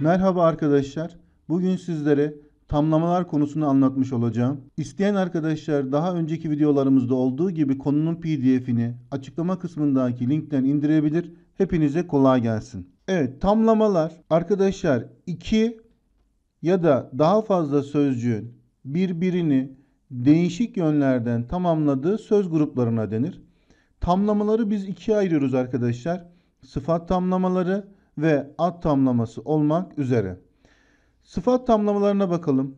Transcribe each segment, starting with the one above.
Merhaba arkadaşlar. Bugün sizlere tamlamalar konusunu anlatmış olacağım. İsteyen arkadaşlar daha önceki videolarımızda olduğu gibi konunun pdf'ini açıklama kısmındaki linkten indirebilir. Hepinize kolay gelsin. Evet tamlamalar arkadaşlar iki ya da daha fazla sözcüğün birbirini değişik yönlerden tamamladığı söz gruplarına denir. Tamlamaları biz ikiye ayırıyoruz arkadaşlar. Sıfat tamlamaları ve ad tamlaması olmak üzere. Sıfat tamlamalarına bakalım.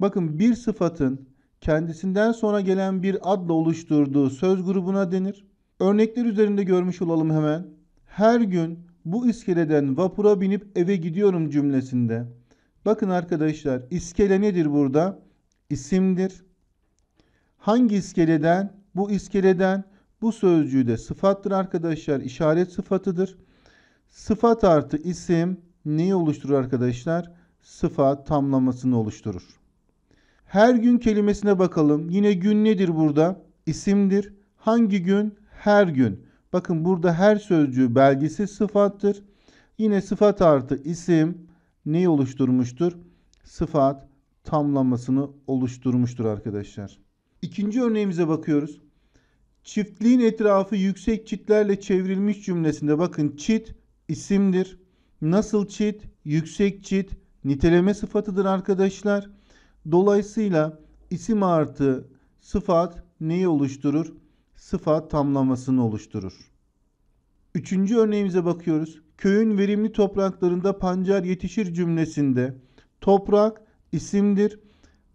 Bakın bir sıfatın kendisinden sonra gelen bir adla oluşturduğu söz grubuna denir. Örnekler üzerinde görmüş olalım hemen. Her gün bu iskeleden vapura binip eve gidiyorum cümlesinde. Bakın arkadaşlar iskele nedir burada? İsimdir. Hangi iskeleden? Bu iskeleden. Bu sözcüğü de sıfattır arkadaşlar. İşaret sıfatıdır. Sıfat artı isim neyi oluşturur arkadaşlar? Sıfat tamlamasını oluşturur. Her gün kelimesine bakalım. Yine gün nedir burada? İsimdir. Hangi gün? Her gün. Bakın burada her sözcüğü belgesi sıfattır. Yine sıfat artı isim neyi oluşturmuştur? Sıfat tamlamasını oluşturmuştur arkadaşlar. İkinci örneğimize bakıyoruz. Çiftliğin etrafı yüksek çitlerle çevrilmiş cümlesinde bakın çit isimdir. Nasıl çit, yüksek çit, niteleme sıfatıdır arkadaşlar. Dolayısıyla isim artı sıfat neyi oluşturur? Sıfat tamlamasını oluşturur. Üçüncü örneğimize bakıyoruz. Köyün verimli topraklarında pancar yetişir cümlesinde toprak isimdir.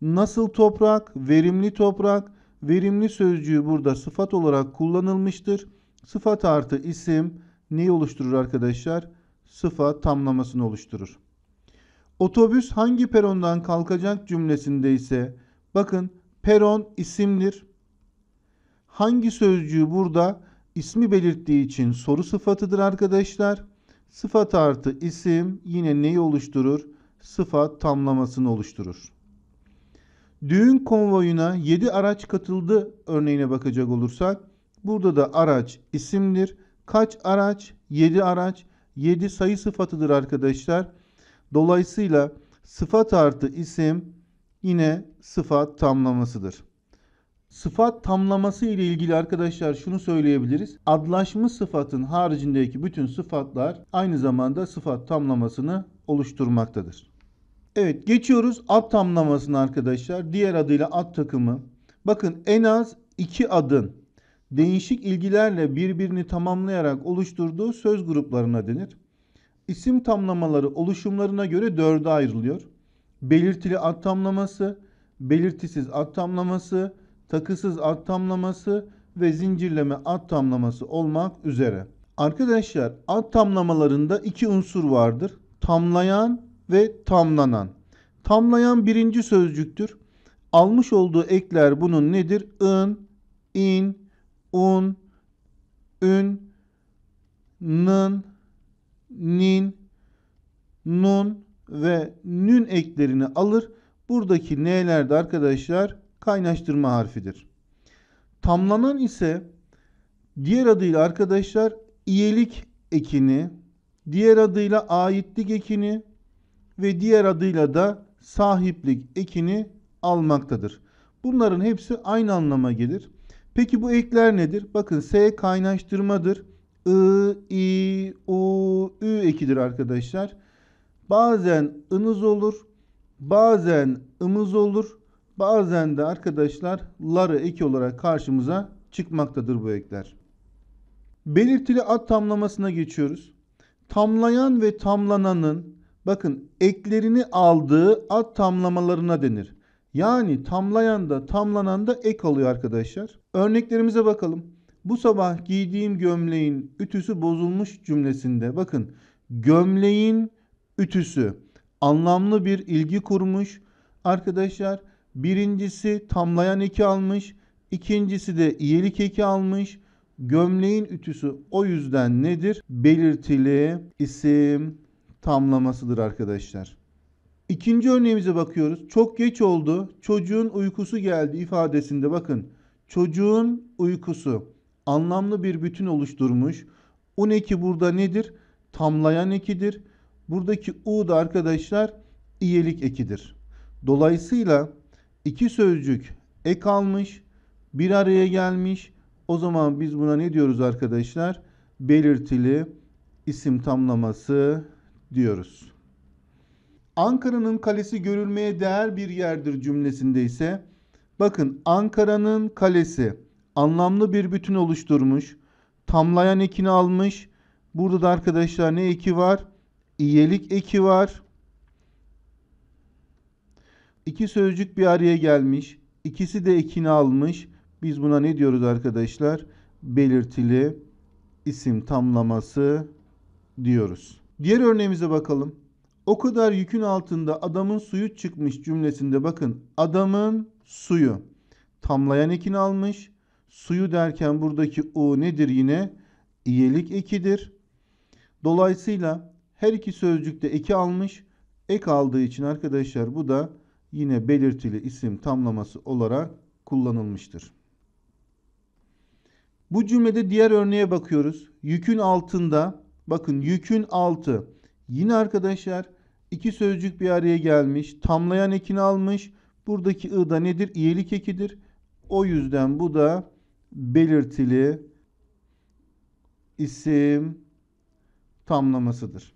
Nasıl toprak? Verimli toprak. Verimli sözcüğü burada sıfat olarak kullanılmıştır. Sıfat artı isim neyi oluşturur arkadaşlar? Sıfat tamlamasını oluşturur. Otobüs hangi perondan kalkacak cümlesinde ise bakın peron isimdir. Hangi sözcüğü burada ismi belirttiği için soru sıfatıdır arkadaşlar. Sıfat artı isim yine neyi oluşturur? Sıfat tamlamasını oluşturur. Düğün konvoyuna 7 araç katıldı örneğine bakacak olursak burada da araç isimdir. Kaç araç? 7 araç. 7 sayı sıfatıdır arkadaşlar. Dolayısıyla sıfat artı isim yine sıfat tamlamasıdır. Sıfat tamlaması ile ilgili arkadaşlar şunu söyleyebiliriz. Adlaşmış sıfatın haricindeki bütün sıfatlar aynı zamanda sıfat tamlamasını oluşturmaktadır. Evet geçiyoruz ad tamlamasına arkadaşlar. Diğer adıyla ad takımı. Bakın en az iki adın değişik ilgilerle birbirini tamamlayarak oluşturduğu söz gruplarına denir. İsim tamlamaları oluşumlarına göre dörde ayrılıyor. Belirtili ad tamlaması, belirtisiz ad tamlaması, takısız ad tamlaması ve zincirleme ad tamlaması olmak üzere. Arkadaşlar ad tamlamalarında iki unsur vardır. Tamlayan ve tamlanan. Tamlayan birinci sözcüktür. Almış olduğu ekler bunun nedir? ın, in, un, ün, nın, nin, nun ve nün eklerini alır. Buradaki n'ler de arkadaşlar kaynaştırma harfidir. Tamlanan ise diğer adıyla arkadaşlar iyelik ekini, diğer adıyla aitlik ekini ve diğer adıyla da sahiplik ekini almaktadır. Bunların hepsi aynı anlama gelir. Peki bu ekler nedir? Bakın S kaynaştırmadır. I, I, U, Ü ekidir arkadaşlar. Bazen ınız olur. Bazen ımız olur. Bazen de arkadaşlar ları eki olarak karşımıza çıkmaktadır bu ekler. Belirtili ad tamlamasına geçiyoruz. Tamlayan ve tamlananın bakın eklerini aldığı ad tamlamalarına denir. Yani tamlayan da tamlanan da ek oluyor arkadaşlar. Örneklerimize bakalım. Bu sabah giydiğim gömleğin ütüsü bozulmuş cümlesinde bakın gömleğin ütüsü anlamlı bir ilgi kurmuş. Arkadaşlar birincisi tamlayan eki almış. İkincisi de iyilik eki almış. Gömleğin ütüsü o yüzden nedir? Belirtili isim tamlamasıdır arkadaşlar. İkinci örneğimize bakıyoruz. Çok geç oldu. Çocuğun uykusu geldi ifadesinde bakın. Çocuğun uykusu anlamlı bir bütün oluşturmuş. Un eki burada nedir? Tamlayan ekidir. Buradaki u da arkadaşlar iyelik ekidir. Dolayısıyla iki sözcük ek almış, bir araya gelmiş. O zaman biz buna ne diyoruz arkadaşlar? Belirtili isim tamlaması diyoruz. Ankara'nın kalesi görülmeye değer bir yerdir cümlesinde ise bakın Ankara'nın kalesi anlamlı bir bütün oluşturmuş. Tamlayan ekini almış. Burada da arkadaşlar ne eki var? İyelik eki var. İki sözcük bir araya gelmiş. İkisi de ekini almış. Biz buna ne diyoruz arkadaşlar? Belirtili isim tamlaması diyoruz. Diğer örneğimize bakalım. O kadar yükün altında adamın suyu çıkmış cümlesinde bakın adamın suyu. Tamlayan ekin almış. Suyu derken buradaki u nedir yine? İyelik ekidir. Dolayısıyla her iki sözcükte eki almış. Ek aldığı için arkadaşlar bu da yine belirtili isim tamlaması olarak kullanılmıştır. Bu cümlede diğer örneğe bakıyoruz. Yükün altında bakın yükün altı. Yine arkadaşlar İki sözcük bir araya gelmiş. Tamlayan ekini almış. Buradaki ı da nedir? İyelik ekidir. O yüzden bu da belirtili isim tamlamasıdır.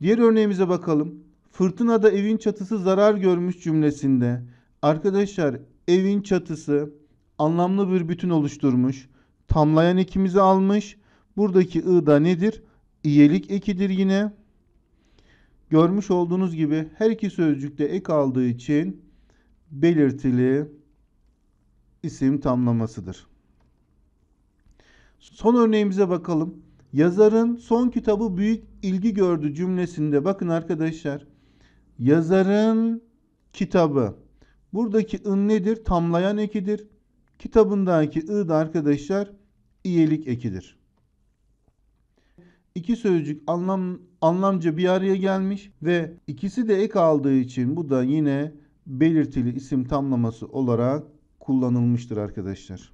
Diğer örneğimize bakalım. Fırtınada evin çatısı zarar görmüş cümlesinde arkadaşlar evin çatısı anlamlı bir bütün oluşturmuş. Tamlayan ekimizi almış. Buradaki ı da nedir? İyelik ekidir yine. Görmüş olduğunuz gibi her iki sözcükte ek aldığı için belirtili isim tamlamasıdır. Son örneğimize bakalım. Yazarın son kitabı büyük ilgi gördü cümlesinde bakın arkadaşlar. Yazarın kitabı. Buradaki ın nedir? Tamlayan ekidir. Kitabındaki ı da arkadaşlar iyelik ekidir. İki sözcük anlam anlamca bir araya gelmiş ve ikisi de ek aldığı için bu da yine belirtili isim tamlaması olarak kullanılmıştır arkadaşlar.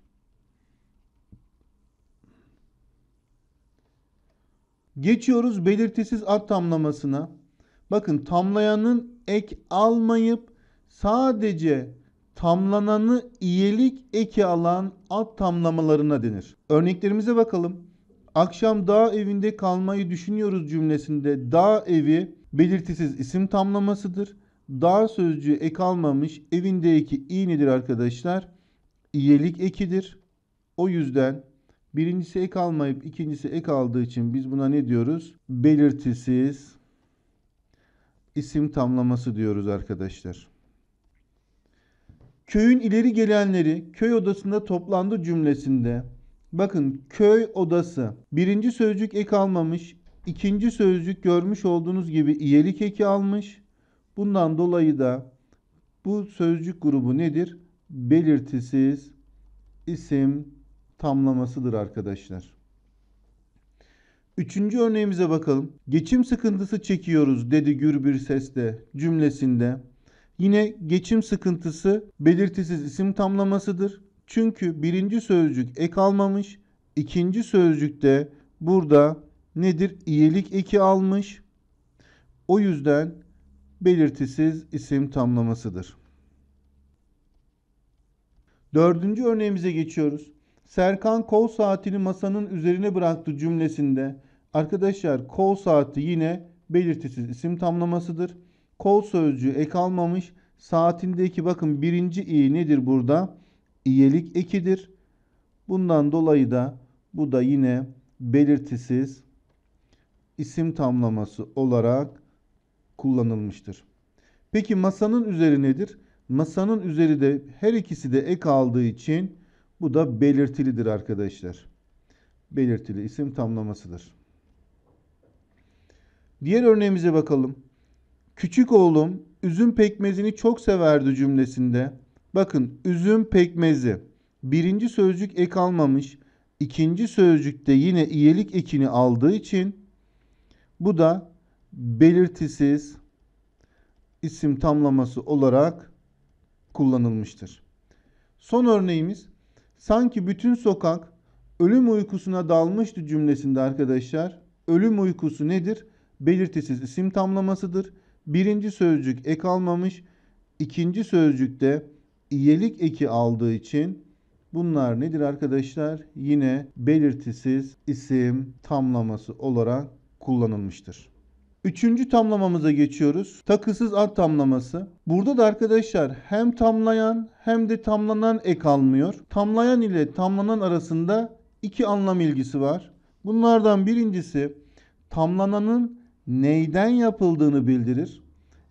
Geçiyoruz belirtisiz ad tamlamasına. Bakın tamlayanın ek almayıp sadece tamlananı iyilik eki alan ad tamlamalarına denir. Örneklerimize bakalım. Akşam dağ evinde kalmayı düşünüyoruz cümlesinde dağ evi belirtisiz isim tamlamasıdır. Dağ sözcüğü ek almamış evindeki i nedir arkadaşlar? İyelik ekidir. O yüzden birincisi ek almayıp ikincisi ek aldığı için biz buna ne diyoruz? Belirtisiz isim tamlaması diyoruz arkadaşlar. Köyün ileri gelenleri köy odasında toplandı cümlesinde Bakın köy odası. Birinci sözcük ek almamış. ikinci sözcük görmüş olduğunuz gibi iyelik eki almış. Bundan dolayı da bu sözcük grubu nedir? Belirtisiz isim tamlamasıdır arkadaşlar. Üçüncü örneğimize bakalım. Geçim sıkıntısı çekiyoruz dedi gür bir sesle cümlesinde. Yine geçim sıkıntısı belirtisiz isim tamlamasıdır. Çünkü birinci sözcük ek almamış. ikinci de burada nedir? İyelik eki almış. O yüzden belirtisiz isim tamlamasıdır. Dördüncü örneğimize geçiyoruz. Serkan kol saatini masanın üzerine bıraktı cümlesinde. Arkadaşlar kol saati yine belirtisiz isim tamlamasıdır. Kol sözcüğü ek almamış. Saatindeki bakın birinci i nedir burada? iyelik ekidir. Bundan dolayı da bu da yine belirtisiz isim tamlaması olarak kullanılmıştır. Peki masanın üzeri nedir? Masanın üzeri de her ikisi de ek aldığı için bu da belirtilidir arkadaşlar. Belirtili isim tamlamasıdır. Diğer örneğimize bakalım. Küçük oğlum üzüm pekmezini çok severdi cümlesinde Bakın üzüm pekmezi. Birinci sözcük ek almamış. İkinci sözcükte yine iyelik ekini aldığı için bu da belirtisiz isim tamlaması olarak kullanılmıştır. Son örneğimiz sanki bütün sokak ölüm uykusuna dalmıştı cümlesinde arkadaşlar. Ölüm uykusu nedir? Belirtisiz isim tamlamasıdır. Birinci sözcük ek almamış. ikinci sözcükte iyelik eki aldığı için bunlar nedir arkadaşlar? Yine belirtisiz isim tamlaması olarak kullanılmıştır. Üçüncü tamlamamıza geçiyoruz. Takısız ad tamlaması. Burada da arkadaşlar hem tamlayan hem de tamlanan ek almıyor. Tamlayan ile tamlanan arasında iki anlam ilgisi var. Bunlardan birincisi tamlananın neyden yapıldığını bildirir.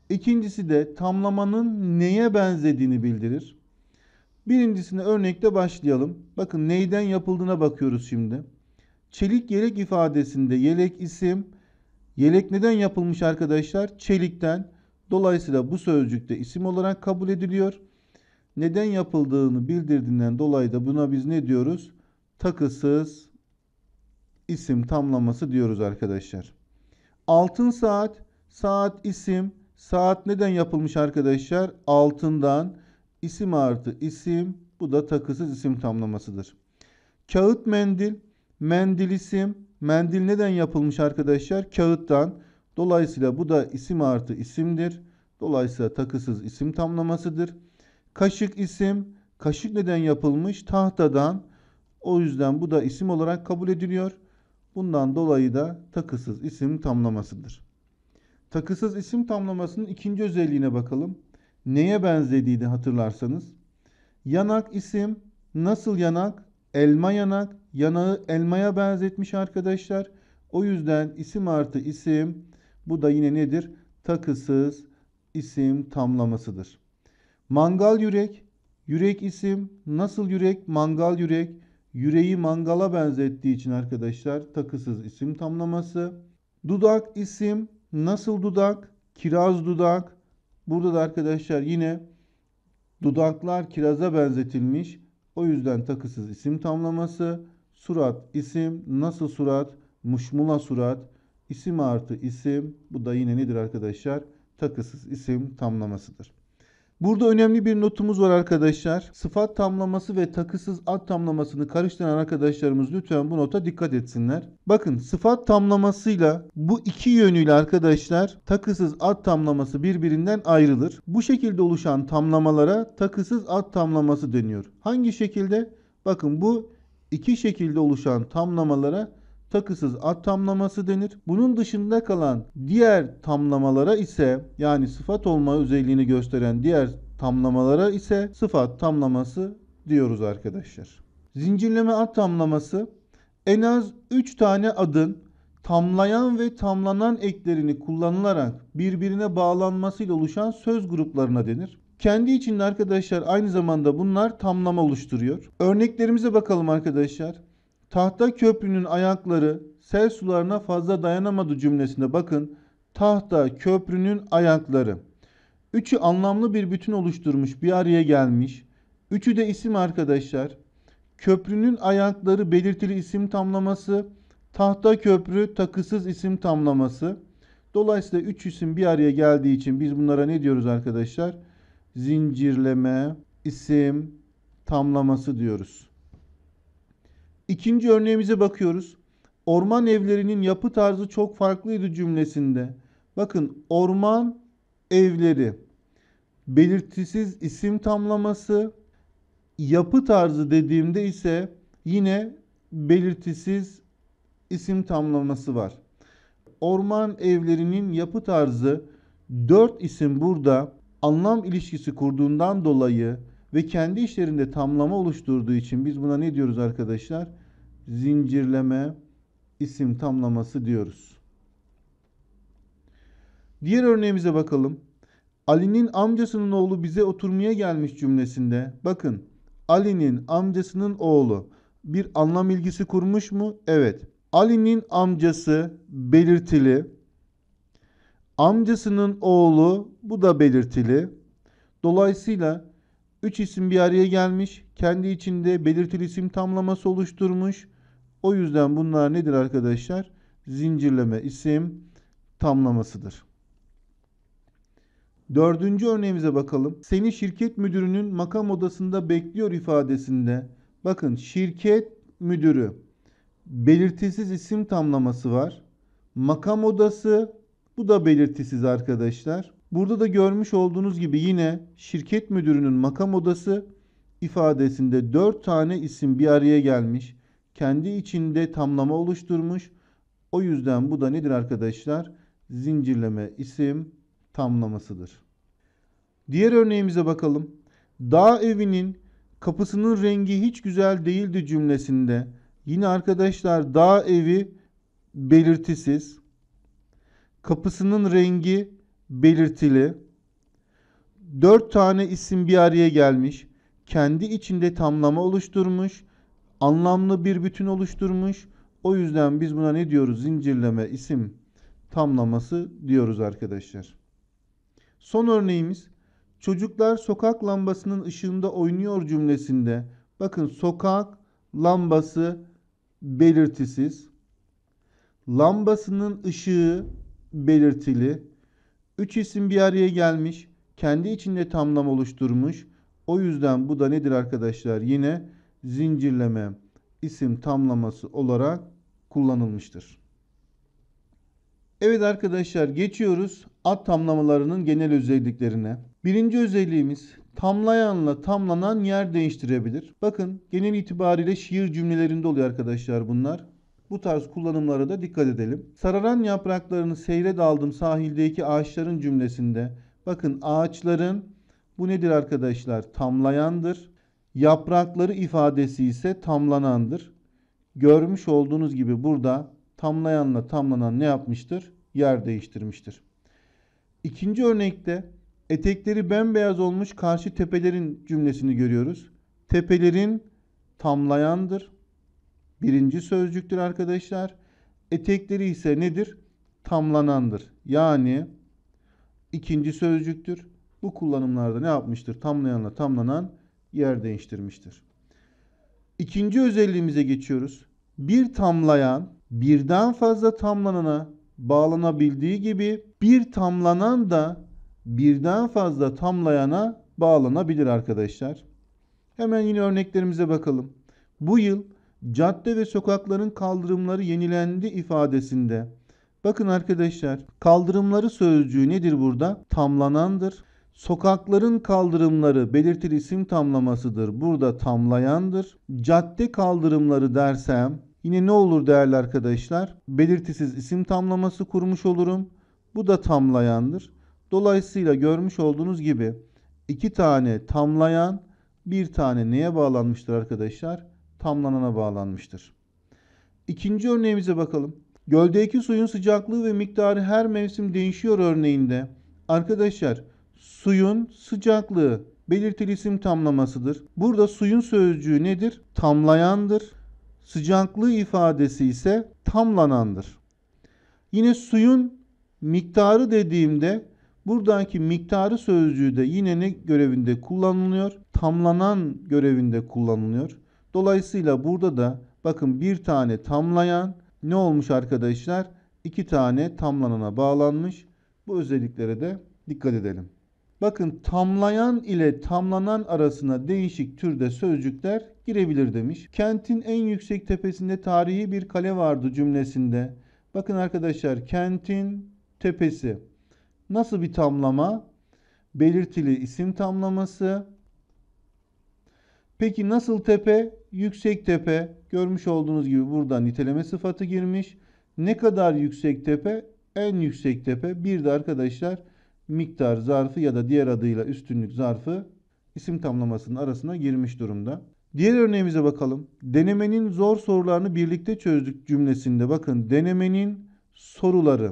İkincisi de tamlamanın neye benzediğini bildirir. Birincisine örnekle başlayalım. Bakın neyden yapıldığına bakıyoruz şimdi. Çelik yelek ifadesinde yelek isim, yelek neden yapılmış arkadaşlar? Çelikten. Dolayısıyla bu sözcükte isim olarak kabul ediliyor. Neden yapıldığını bildirdiğinden dolayı da buna biz ne diyoruz? Takısız isim tamlaması diyoruz arkadaşlar. Altın saat, saat isim, Saat neden yapılmış arkadaşlar? Altından isim artı isim. Bu da takısız isim tamlamasıdır. Kağıt mendil, mendil isim. Mendil neden yapılmış arkadaşlar? Kağıttan. Dolayısıyla bu da isim artı isimdir. Dolayısıyla takısız isim tamlamasıdır. Kaşık isim. Kaşık neden yapılmış? Tahtadan. O yüzden bu da isim olarak kabul ediliyor. Bundan dolayı da takısız isim tamlamasıdır. Takısız isim tamlamasının ikinci özelliğine bakalım. Neye benzediğini hatırlarsanız. Yanak isim nasıl yanak? Elma yanak. Yanağı elmaya benzetmiş arkadaşlar. O yüzden isim artı isim bu da yine nedir? Takısız isim tamlamasıdır. Mangal yürek. Yürek isim nasıl yürek? Mangal yürek. Yüreği mangala benzettiği için arkadaşlar takısız isim tamlaması. Dudak isim Nasıl dudak? Kiraz dudak. Burada da arkadaşlar yine dudaklar kiraza benzetilmiş. O yüzden takısız isim tamlaması. Surat isim. Nasıl surat? Muşmula surat. İsim artı isim. Bu da yine nedir arkadaşlar? Takısız isim tamlamasıdır. Burada önemli bir notumuz var arkadaşlar. Sıfat tamlaması ve takısız ad tamlamasını karıştıran arkadaşlarımız lütfen bu nota dikkat etsinler. Bakın sıfat tamlamasıyla bu iki yönüyle arkadaşlar takısız ad tamlaması birbirinden ayrılır. Bu şekilde oluşan tamlamalara takısız ad tamlaması deniyor. Hangi şekilde? Bakın bu iki şekilde oluşan tamlamalara takısız ad tamlaması denir. Bunun dışında kalan diğer tamlamalara ise yani sıfat olma özelliğini gösteren diğer tamlamalara ise sıfat tamlaması diyoruz arkadaşlar. Zincirleme ad tamlaması en az 3 tane adın tamlayan ve tamlanan eklerini kullanılarak birbirine bağlanmasıyla oluşan söz gruplarına denir. Kendi içinde arkadaşlar aynı zamanda bunlar tamlama oluşturuyor. Örneklerimize bakalım arkadaşlar. Tahta köprünün ayakları sel sularına fazla dayanamadı cümlesinde bakın. Tahta köprünün ayakları. Üçü anlamlı bir bütün oluşturmuş, bir araya gelmiş. Üçü de isim arkadaşlar. Köprünün ayakları belirtili isim tamlaması, tahta köprü takısız isim tamlaması. Dolayısıyla üç isim bir araya geldiği için biz bunlara ne diyoruz arkadaşlar? Zincirleme, isim tamlaması diyoruz. İkinci örneğimize bakıyoruz. Orman evlerinin yapı tarzı çok farklıydı cümlesinde. Bakın orman evleri belirtisiz isim tamlaması yapı tarzı dediğimde ise yine belirtisiz isim tamlaması var. Orman evlerinin yapı tarzı 4 isim burada anlam ilişkisi kurduğundan dolayı ve kendi işlerinde tamlama oluşturduğu için biz buna ne diyoruz arkadaşlar? Zincirleme isim tamlaması diyoruz. Diğer örneğimize bakalım. Ali'nin amcasının oğlu bize oturmaya gelmiş cümlesinde bakın Ali'nin amcasının oğlu bir anlam ilgisi kurmuş mu? Evet. Ali'nin amcası belirtili. Amcasının oğlu bu da belirtili. Dolayısıyla Üç isim bir araya gelmiş. Kendi içinde belirtili isim tamlaması oluşturmuş. O yüzden bunlar nedir arkadaşlar? Zincirleme isim tamlamasıdır. Dördüncü örneğimize bakalım. Seni şirket müdürünün makam odasında bekliyor ifadesinde. Bakın şirket müdürü belirtisiz isim tamlaması var. Makam odası bu da belirtisiz arkadaşlar. Burada da görmüş olduğunuz gibi yine şirket müdürünün makam odası ifadesinde 4 tane isim bir araya gelmiş. Kendi içinde tamlama oluşturmuş. O yüzden bu da nedir arkadaşlar? Zincirleme isim tamlamasıdır. Diğer örneğimize bakalım. Dağ evinin kapısının rengi hiç güzel değildi cümlesinde. Yine arkadaşlar dağ evi belirtisiz. Kapısının rengi belirtili. Dört tane isim bir araya gelmiş. Kendi içinde tamlama oluşturmuş. Anlamlı bir bütün oluşturmuş. O yüzden biz buna ne diyoruz? Zincirleme isim tamlaması diyoruz arkadaşlar. Son örneğimiz çocuklar sokak lambasının ışığında oynuyor cümlesinde. Bakın sokak lambası belirtisiz. Lambasının ışığı belirtili. Üç isim bir araya gelmiş. Kendi içinde tamlam oluşturmuş. O yüzden bu da nedir arkadaşlar? Yine zincirleme isim tamlaması olarak kullanılmıştır. Evet arkadaşlar geçiyoruz ad tamlamalarının genel özelliklerine. Birinci özelliğimiz tamlayanla tamlanan yer değiştirebilir. Bakın genel itibariyle şiir cümlelerinde oluyor arkadaşlar bunlar. Bu tarz kullanımlara da dikkat edelim. Sararan yapraklarını seyre daldım sahildeki ağaçların cümlesinde. Bakın ağaçların bu nedir arkadaşlar? Tamlayandır. Yaprakları ifadesi ise tamlanandır. Görmüş olduğunuz gibi burada tamlayanla tamlanan ne yapmıştır? Yer değiştirmiştir. İkinci örnekte etekleri bembeyaz olmuş karşı tepelerin cümlesini görüyoruz. Tepelerin tamlayandır birinci sözcüktür arkadaşlar. Etekleri ise nedir? Tamlanandır. Yani ikinci sözcüktür. Bu kullanımlarda ne yapmıştır? Tamlayanla tamlanan yer değiştirmiştir. İkinci özelliğimize geçiyoruz. Bir tamlayan birden fazla tamlanana bağlanabildiği gibi bir tamlanan da birden fazla tamlayana bağlanabilir arkadaşlar. Hemen yine örneklerimize bakalım. Bu yıl cadde ve sokakların kaldırımları yenilendi ifadesinde. Bakın arkadaşlar kaldırımları sözcüğü nedir burada? Tamlanandır. Sokakların kaldırımları belirtili isim tamlamasıdır. Burada tamlayandır. Cadde kaldırımları dersem yine ne olur değerli arkadaşlar? Belirtisiz isim tamlaması kurmuş olurum. Bu da tamlayandır. Dolayısıyla görmüş olduğunuz gibi iki tane tamlayan bir tane neye bağlanmıştır arkadaşlar? tamlanana bağlanmıştır. İkinci örneğimize bakalım. Göldeki suyun sıcaklığı ve miktarı her mevsim değişiyor örneğinde. Arkadaşlar suyun sıcaklığı belirtili isim tamlamasıdır. Burada suyun sözcüğü nedir? Tamlayandır. Sıcaklığı ifadesi ise tamlanandır. Yine suyun miktarı dediğimde buradaki miktarı sözcüğü de yine ne görevinde kullanılıyor? Tamlanan görevinde kullanılıyor. Dolayısıyla burada da bakın bir tane tamlayan ne olmuş arkadaşlar? İki tane tamlanana bağlanmış. Bu özelliklere de dikkat edelim. Bakın tamlayan ile tamlanan arasına değişik türde sözcükler girebilir demiş. Kentin en yüksek tepesinde tarihi bir kale vardı cümlesinde. Bakın arkadaşlar kentin tepesi. Nasıl bir tamlama? Belirtili isim tamlaması. Peki nasıl tepe? Yüksek tepe görmüş olduğunuz gibi burada niteleme sıfatı girmiş. Ne kadar yüksek tepe? En yüksek tepe. Bir de arkadaşlar miktar zarfı ya da diğer adıyla üstünlük zarfı isim tamlamasının arasına girmiş durumda. Diğer örneğimize bakalım. Denemenin zor sorularını birlikte çözdük cümlesinde bakın denemenin soruları.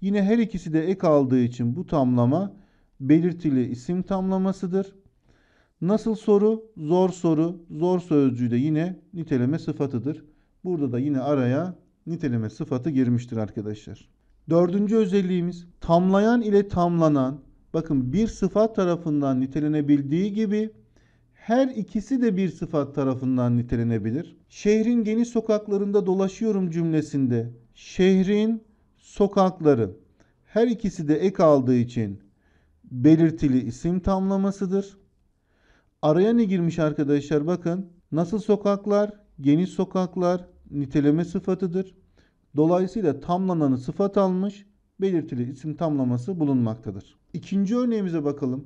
Yine her ikisi de ek aldığı için bu tamlama belirtili isim tamlamasıdır. Nasıl soru? Zor soru. Zor sözcüğü de yine niteleme sıfatıdır. Burada da yine araya niteleme sıfatı girmiştir arkadaşlar. Dördüncü özelliğimiz tamlayan ile tamlanan bakın bir sıfat tarafından nitelenebildiği gibi her ikisi de bir sıfat tarafından nitelenebilir. Şehrin geniş sokaklarında dolaşıyorum cümlesinde şehrin sokakları her ikisi de ek aldığı için belirtili isim tamlamasıdır. Araya ne girmiş arkadaşlar bakın. Nasıl sokaklar? Geniş sokaklar niteleme sıfatıdır. Dolayısıyla tamlananı sıfat almış belirtili isim tamlaması bulunmaktadır. İkinci örneğimize bakalım.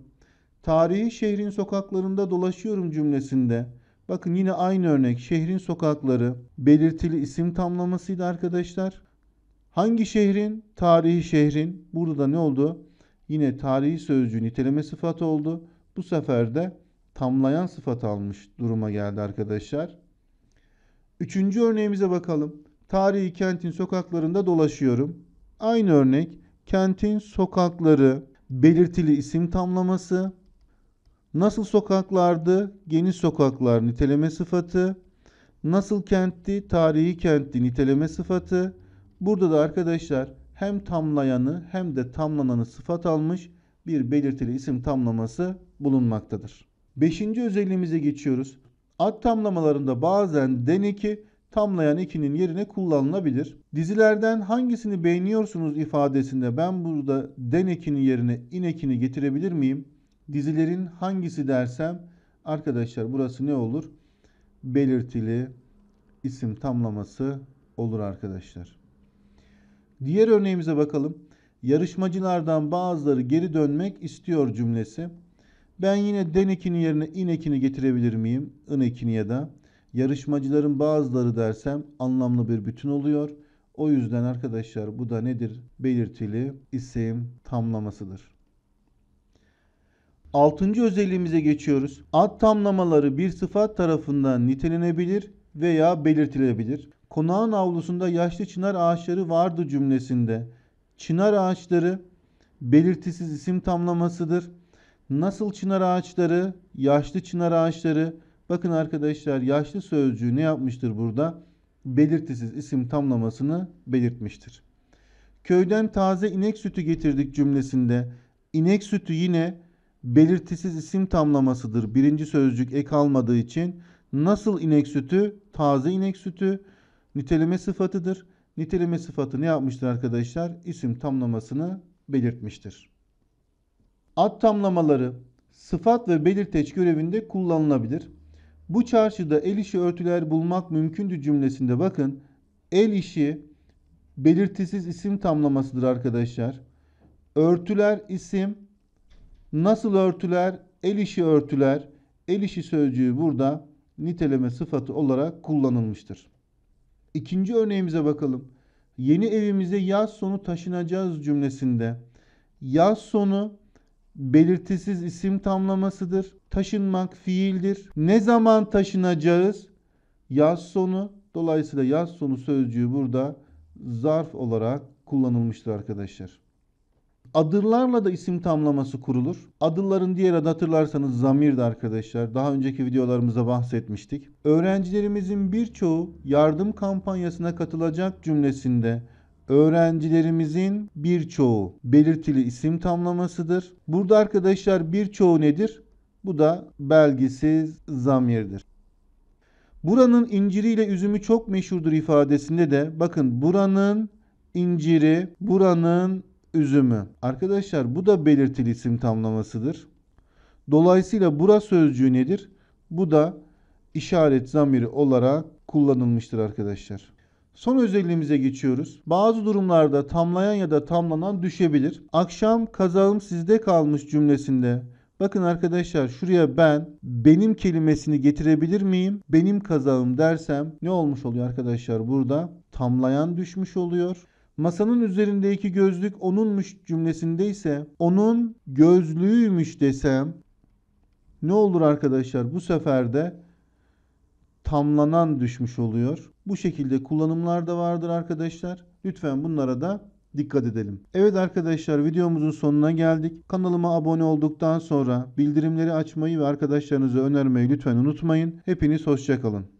Tarihi şehrin sokaklarında dolaşıyorum cümlesinde bakın yine aynı örnek şehrin sokakları belirtili isim tamlamasıydı arkadaşlar. Hangi şehrin? Tarihi şehrin. Burada da ne oldu? Yine tarihi sözcüğü niteleme sıfatı oldu. Bu sefer de tamlayan sıfat almış duruma geldi arkadaşlar. Üçüncü örneğimize bakalım. Tarihi kentin sokaklarında dolaşıyorum. Aynı örnek kentin sokakları belirtili isim tamlaması. Nasıl sokaklardı? Geniş sokaklar niteleme sıfatı. Nasıl kentti? Tarihi kentti niteleme sıfatı. Burada da arkadaşlar hem tamlayanı hem de tamlananı sıfat almış bir belirtili isim tamlaması bulunmaktadır. Beşinci özelliğimize geçiyoruz. Ad tamlamalarında bazen den eki tamlayan ekinin yerine kullanılabilir. Dizilerden hangisini beğeniyorsunuz ifadesinde ben burada den ekinin yerine in ekini getirebilir miyim? Dizilerin hangisi dersem arkadaşlar burası ne olur? Belirtili isim tamlaması olur arkadaşlar. Diğer örneğimize bakalım. Yarışmacılardan bazıları geri dönmek istiyor cümlesi. Ben yine denekini yerine inekini getirebilir miyim? In ekini ya da. Yarışmacıların bazıları dersem anlamlı bir bütün oluyor. O yüzden arkadaşlar bu da nedir? Belirtili isim tamlamasıdır. Altıncı özelliğimize geçiyoruz. Ad tamlamaları bir sıfat tarafından nitelenebilir veya belirtilebilir. Konağın avlusunda yaşlı çınar ağaçları vardı cümlesinde çınar ağaçları belirtisiz isim tamlamasıdır. Nasıl çınar ağaçları, yaşlı çınar ağaçları. Bakın arkadaşlar yaşlı sözcüğü ne yapmıştır burada? Belirtisiz isim tamlamasını belirtmiştir. Köyden taze inek sütü getirdik cümlesinde. İnek sütü yine belirtisiz isim tamlamasıdır. Birinci sözcük ek almadığı için nasıl inek sütü? Taze inek sütü niteleme sıfatıdır. Niteleme sıfatı ne yapmıştır arkadaşlar? İsim tamlamasını belirtmiştir ad tamlamaları sıfat ve belirteç görevinde kullanılabilir. Bu çarşıda el işi örtüler bulmak mümkündü cümlesinde bakın el işi belirtisiz isim tamlamasıdır arkadaşlar. Örtüler isim nasıl örtüler el işi örtüler el işi sözcüğü burada niteleme sıfatı olarak kullanılmıştır. İkinci örneğimize bakalım. Yeni evimize yaz sonu taşınacağız cümlesinde yaz sonu belirtisiz isim tamlamasıdır. Taşınmak fiildir. Ne zaman taşınacağız? Yaz sonu. Dolayısıyla yaz sonu sözcüğü burada zarf olarak kullanılmıştır arkadaşlar. Adırlarla da isim tamlaması kurulur. Adırların diğer adı hatırlarsanız zamirdi arkadaşlar. Daha önceki videolarımızda bahsetmiştik. Öğrencilerimizin birçoğu yardım kampanyasına katılacak cümlesinde öğrencilerimizin birçoğu belirtili isim tamlamasıdır. Burada arkadaşlar birçoğu nedir? Bu da belgesiz zamirdir. Buranın inciriyle üzümü çok meşhurdur ifadesinde de bakın buranın inciri, buranın üzümü. Arkadaşlar bu da belirtili isim tamlamasıdır. Dolayısıyla bura sözcüğü nedir? Bu da işaret zamiri olarak kullanılmıştır arkadaşlar. Son özelliğimize geçiyoruz. Bazı durumlarda tamlayan ya da tamlanan düşebilir. Akşam kazağım sizde kalmış cümlesinde Bakın arkadaşlar şuraya ben benim kelimesini getirebilir miyim? Benim kazağım dersem ne olmuş oluyor arkadaşlar burada? Tamlayan düşmüş oluyor. Masanın üzerindeki gözlük onunmuş cümlesinde ise onun gözlüğüymüş desem ne olur arkadaşlar bu sefer de tamlanan düşmüş oluyor. Bu şekilde kullanımlar da vardır arkadaşlar. Lütfen bunlara da dikkat edelim. Evet arkadaşlar videomuzun sonuna geldik. Kanalıma abone olduktan sonra bildirimleri açmayı ve arkadaşlarınıza önermeyi lütfen unutmayın. Hepiniz hoşçakalın.